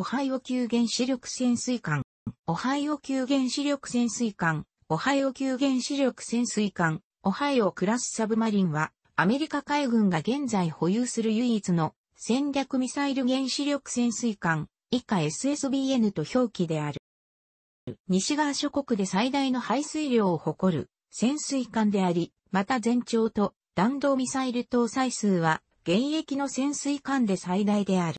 オハイオ級原子力潜水艦、オハイオ級原子力潜水艦、オハイオ級原子力潜水艦、オハイオクラスサブマリンは、アメリカ海軍が現在保有する唯一の戦略ミサイル原子力潜水艦、以下 SSBN と表記である。西側諸国で最大の排水量を誇る潜水艦であり、また全長と弾道ミサイル搭載数は現役の潜水艦で最大である。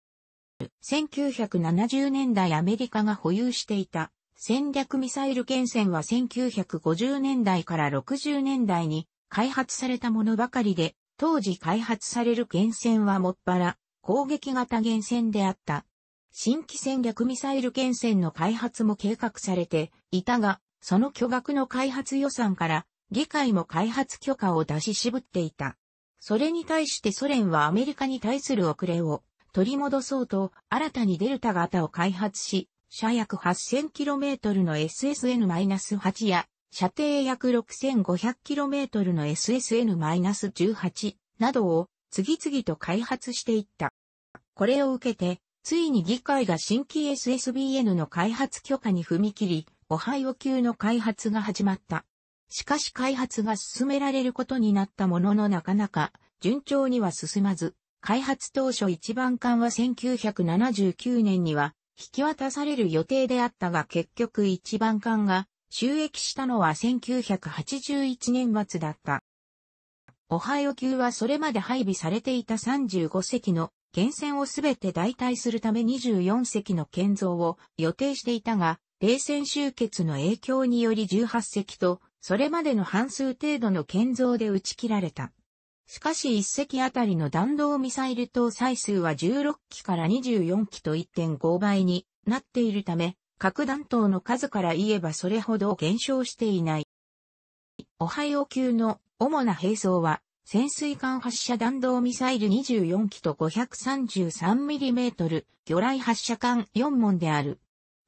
1970年代アメリカが保有していた戦略ミサイル原戦は1950年代から60年代に開発されたものばかりで、当時開発される原戦はもっぱら攻撃型原戦であった。新規戦略ミサイル原戦の開発も計画されていたが、その巨額の開発予算から議会も開発許可を出し渋っていた。それに対してソ連はアメリカに対する遅れを取り戻そうと、新たにデルタ型を開発し、射約 8000km の SSN-8 や、射程約 6500km の SSN-18 などを次々と開発していった。これを受けて、ついに議会が新規 SSBN の開発許可に踏み切り、オハイオ級の開発が始まった。しかし開発が進められることになったもののなかなか順調には進まず、開発当初一番艦は1979年には引き渡される予定であったが結局一番艦が収益したのは1981年末だった。オハイオ級はそれまで配備されていた35隻の源泉をすべて代替するため24隻の建造を予定していたが、冷戦終結の影響により18隻と、それまでの半数程度の建造で打ち切られた。しかし一隻あたりの弾道ミサイル搭載数は16機から24機と1.5倍になっているため、核弾頭の数から言えばそれほど減少していない。オハイオ級の主な兵装は、潜水艦発射弾道ミサイル24機と 533mm 魚雷発射艦4門である。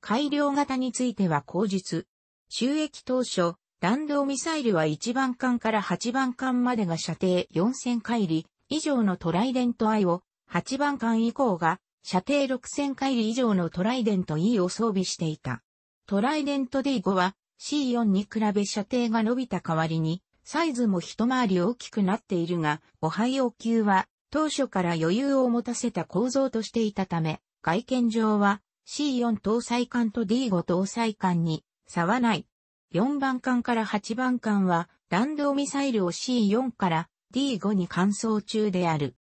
改良型については口日、収益当初、弾道ミサイルは1番艦から8番艦までが射程4000回里以上のトライデント I を、8番艦以降が射程6000回里以上のトライデント E を装備していた。トライデント D5 は C4 に比べ射程が伸びた代わりに、サイズも一回り大きくなっているが、オハイオ級は当初から余裕を持たせた構造としていたため、外見上は C4 搭載艦と D5 搭載艦に差はない。4番艦から8番艦は弾道ミサイルを C4 から D5 に換装中である。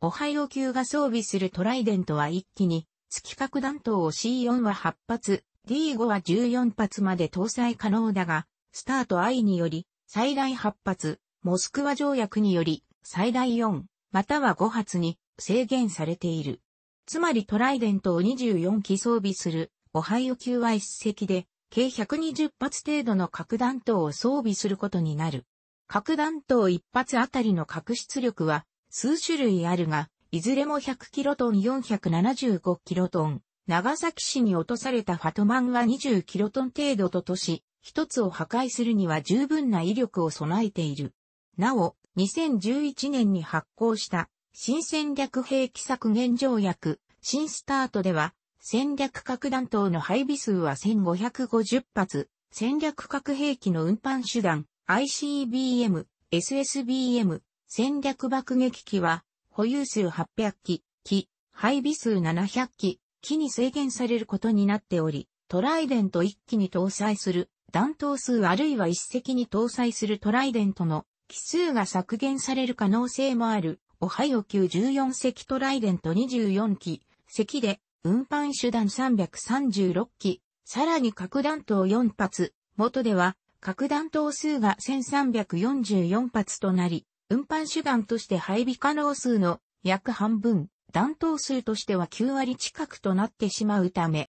オハイオ級が装備するトライデントは一気に、月核弾頭を C4 は8発、D5 は14発まで搭載可能だが、スタート I により最大8発、モスクワ条約により最大4、または5発に制限されている。つまりトライデントを24機装備するオハイオ級は一隻で計120発程度の核弾頭を装備することになる。核弾頭1発あたりの核出力は数種類あるが、いずれも1 0 0トン4 7 5トン。長崎市に落とされたファトマンは2 0トン程度と都市、一つを破壊するには十分な威力を備えている。なお、2011年に発行した新戦略兵器削減条約、新スタートでは、戦略核弾頭の配備数は1550発、戦略核兵器の運搬手段、ICBM、SSBM、戦略爆撃機は、保有数800機、機、配備数700機、機に制限されることになっており、トライデント1機に搭載する、弾頭数あるいは1隻に搭載するトライデントの機数が削減される可能性もある、オハイオ級14隻トライデント24機、隻で運搬手段336機、さらに核弾頭4発、元では核弾頭数が1344発となり、運搬手段として配備可能数の約半分、弾頭数としては9割近くとなってしまうため、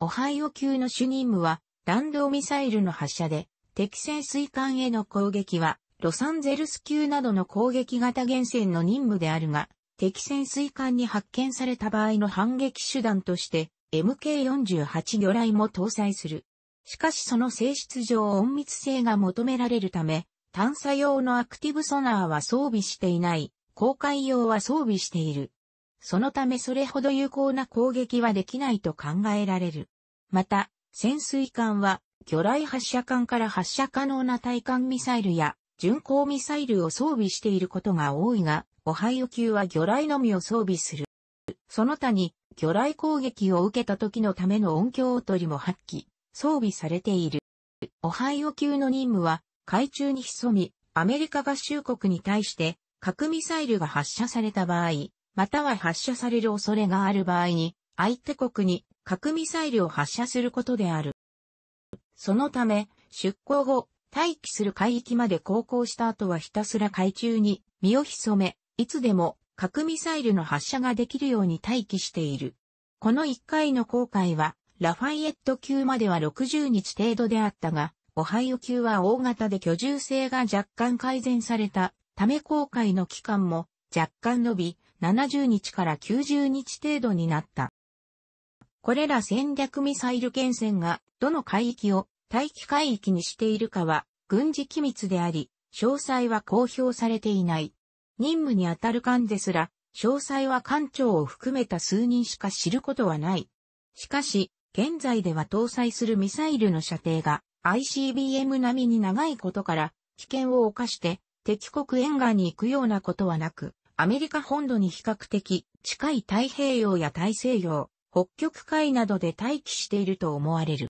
オハイオ級の主任務は弾道ミサイルの発射で、適正水管への攻撃はロサンゼルス級などの攻撃型原潜の任務であるが、敵潜水艦に発見された場合の反撃手段として、MK48 魚雷も搭載する。しかしその性質上隠密性が求められるため、探査用のアクティブソナーは装備していない、公開用は装備している。そのためそれほど有効な攻撃はできないと考えられる。また、潜水艦は、魚雷発射艦から発射可能な対艦ミサイルや巡航ミサイルを装備していることが多いが、オハイオ級は魚雷のみを装備する。その他に、魚雷攻撃を受けた時のための音響おとりも発揮、装備されている。オハイオ級の任務は、海中に潜み、アメリカ合衆国に対して、核ミサイルが発射された場合、または発射される恐れがある場合に、相手国に核ミサイルを発射することである。そのため、出港後、待機する海域まで航行した後はひたすら海中に身を潜め、いつでも核ミサイルの発射ができるように待機している。この1回の航海は、ラファイエット級までは60日程度であったが、オハイオ級は大型で居住性が若干改善されたため航海の期間も若干伸び、70日から90日程度になった。これら戦略ミサイル艦船がどの海域を待機海域にしているかは軍事機密であり、詳細は公表されていない。任務に当たる艦ですら、詳細は艦長を含めた数人しか知ることはない。しかし、現在では搭載するミサイルの射程が ICBM 並みに長いことから、危険を冒して敵国沿岸に行くようなことはなく、アメリカ本土に比較的近い太平洋や大西洋、北極海などで待機していると思われる。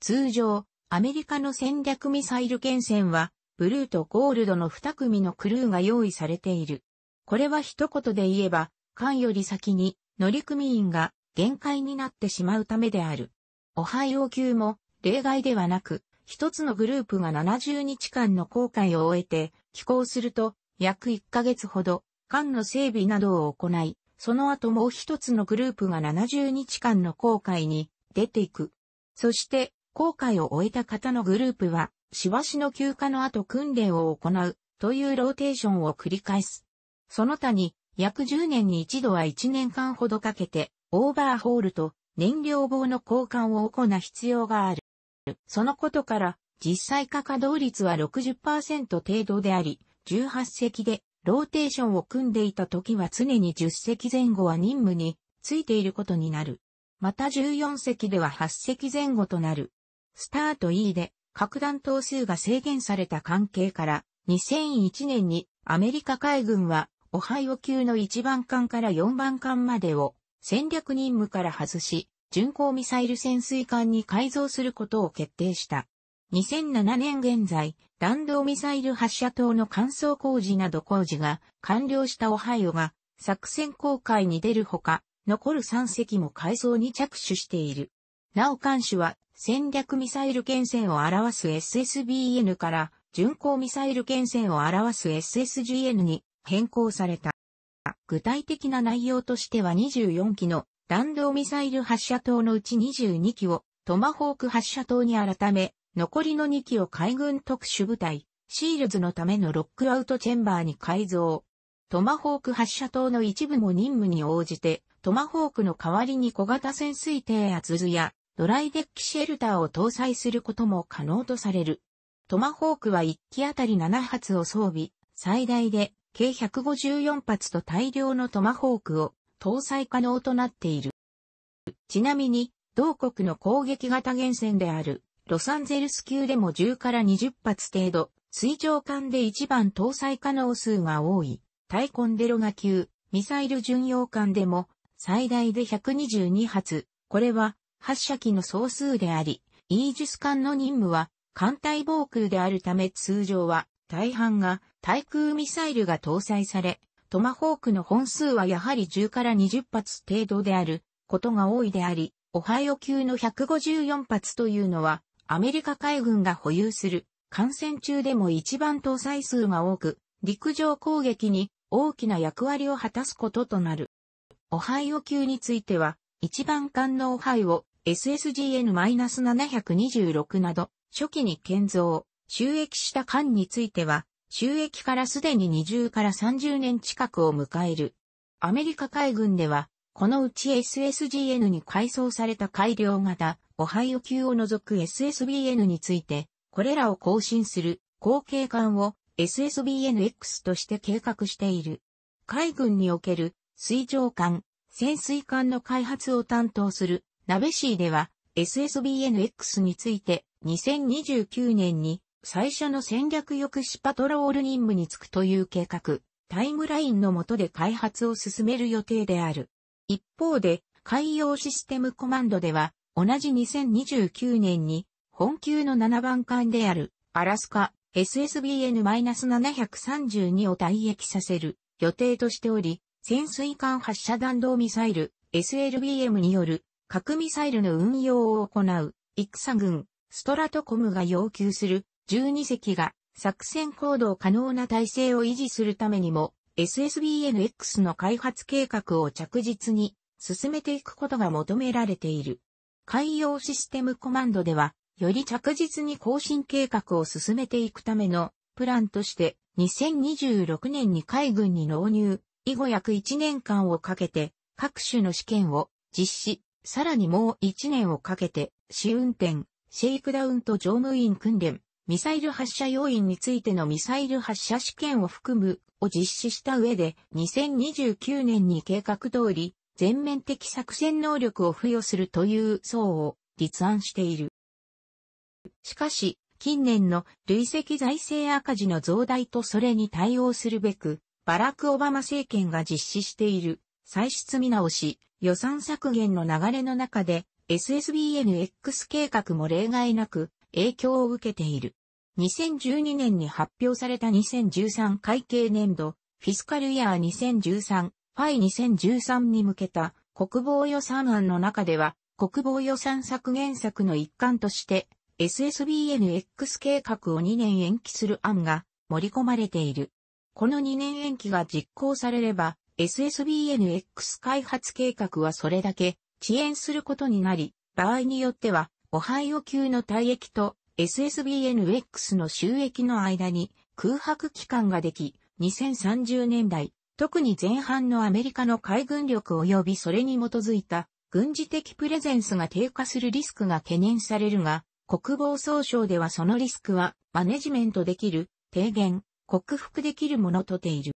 通常、アメリカの戦略ミサイル艦線はブルーとゴールドの2組のクルーが用意されている。これは一言で言えば、艦より先に乗組員が限界になってしまうためである。オハイオ級も例外ではなく、一つのグループが70日間の航海を終えて寄港すると約1ヶ月ほど艦の整備などを行い、その後もう一つのグループが70日間の航海に出ていく。そして航海を終えた方のグループは、しわしの休暇の後訓練を行うというローテーションを繰り返す。その他に、約10年に一度は1年間ほどかけて、オーバーホールと燃料棒の交換を行う必要がある。そのことから、実際化稼働率は60%程度であり、18隻でローテーションを組んでいた時は常に10隻前後は任務についていることになる。また14隻では8隻前後となる。スタート E で核弾頭数が制限された関係から2001年にアメリカ海軍はオハイオ級の1番艦から4番艦までを戦略任務から外し巡航ミサイル潜水艦に改造することを決定した。2007年現在、弾道ミサイル発射塔の乾燥工事など工事が完了したオハイオが作戦公開に出るほか、残る3隻も改造に着手している。なお艦首は戦略ミサイル県線を表す SSBN から巡航ミサイル県線を表す SSGN に変更された。具体的な内容としては24機の弾道ミサイル発射塔のうち22機をトマホーク発射塔に改め、残りの2機を海軍特殊部隊、シールズのためのロックアウトチェンバーに改造。トマホーク発射塔の一部も任務に応じて、トマホークの代わりに小型潜水艇圧図やドライデッキシェルターを搭載することも可能とされる。トマホークは1機あたり7発を装備、最大で計154発と大量のトマホークを搭載可能となっている。ちなみに、同国の攻撃型原戦であるロサンゼルス級でも10から20発程度、水上艦で一番搭載可能数が多い、タイコンデロガ級、ミサイル巡洋艦でも最大で122発、これは発射機の総数であり、イージス艦の任務は艦隊防空であるため通常は大半が対空ミサイルが搭載され、トマホークの本数はやはり10から20発程度であることが多いであり、オハイオ級の154発というのはアメリカ海軍が保有する艦船中でも一番搭載数が多く、陸上攻撃に大きな役割を果たすこととなる。オハイオ級については、一番艦のオハイオ SSGN-726 など、初期に建造、収益した艦については、収益からすでに20から30年近くを迎える。アメリカ海軍では、このうち SSGN に改装された改良型、オハイオ級を除く SSBN について、これらを更新する後継艦を SSBNX として計画している。海軍における水上艦、潜水艦の開発を担当する鍋ーでは SSBNX について2029年に最初の戦略抑止パトロール任務に就くという計画、タイムラインの下で開発を進める予定である。一方で、海洋システムコマンドでは、同じ2029年に、本級の7番艦である、アラスカ SSBN-732 を退役させる予定としており、潜水艦発射弾道ミサイル SLBM による核ミサイルの運用を行う、イクサ軍、ストラトコムが要求する12隻が作戦行動可能な体制を維持するためにも SSBNX の開発計画を着実に進めていくことが求められている。海洋システムコマンドでは、より着実に更新計画を進めていくためのプランとして2026年に海軍に納入、以後約1年間をかけて各種の試験を実施、さらにもう1年をかけて、試運転、シェイクダウンと乗務員訓練、ミサイル発射要因についてのミサイル発射試験を含むを実施した上で、2029年に計画通り、全面的作戦能力を付与するという層を立案している。しかし、近年の累積財政赤字の増大とそれに対応するべく、バラク・オバマ政権が実施している歳出見直し、予算削減の流れの中で、SSBNX 計画も例外なく影響を受けている。2012年に発表された2013会計年度、フィスカルイヤー2013、ファイ2013に向けた国防予算案の中では、国防予算削減策の一環として、SSBNX 計画を2年延期する案が盛り込まれている。この2年延期が実行されれば、SSBNX 開発計画はそれだけ遅延することになり、場合によっては、オハイオ級の退役と SSBNX の収益の間に空白期間ができ、2030年代、特に前半のアメリカの海軍力及びそれに基づいた軍事的プレゼンスが低下するリスクが懸念されるが、国防総省ではそのリスクはマネジメントできる、低減、克服できるものとている。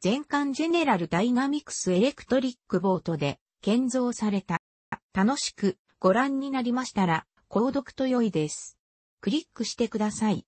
全艦ジェネラルダイナミクスエレクトリックボートで建造された。楽しくご覧になりましたら、購読と良いです。クリックしてください。